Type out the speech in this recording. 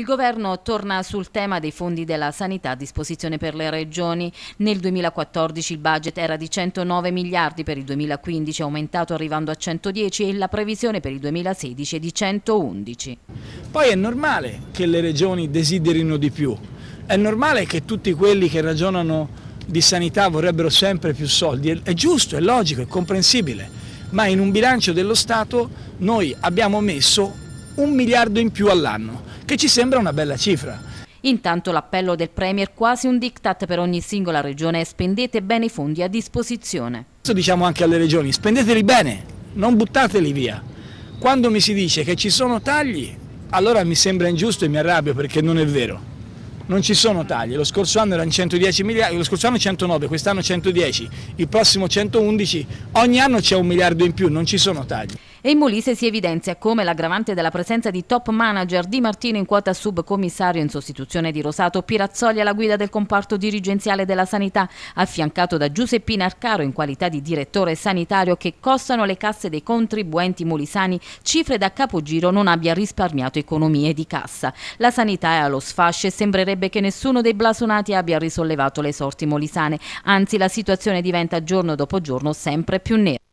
Il governo torna sul tema dei fondi della sanità a disposizione per le regioni. Nel 2014 il budget era di 109 miliardi, per il 2015 è aumentato arrivando a 110 e la previsione per il 2016 è di 111. Poi è normale che le regioni desiderino di più, è normale che tutti quelli che ragionano di sanità vorrebbero sempre più soldi, è giusto, è logico, è comprensibile, ma in un bilancio dello Stato noi abbiamo messo un miliardo in più all'anno, che ci sembra una bella cifra. Intanto l'appello del Premier quasi un diktat per ogni singola regione è spendete bene i fondi a disposizione. Questo diciamo anche alle regioni, spendeteli bene, non buttateli via. Quando mi si dice che ci sono tagli, allora mi sembra ingiusto e mi arrabbio perché non è vero. Non ci sono tagli, lo scorso anno erano 110 miliardi, lo scorso anno 109, quest'anno 110, il prossimo 111, ogni anno c'è un miliardo in più, non ci sono tagli. E in Molise si evidenzia come l'aggravante della presenza di top manager Di Martino in quota subcommissario in sostituzione di Rosato Pirazzoli alla guida del comparto dirigenziale della sanità, affiancato da Giuseppina Arcaro in qualità di direttore sanitario che costano le casse dei contribuenti molisani cifre da capogiro non abbia risparmiato economie di cassa. La sanità è allo sfascio e sembrerebbe che nessuno dei blasonati abbia risollevato le sorti molisane, anzi la situazione diventa giorno dopo giorno sempre più nera.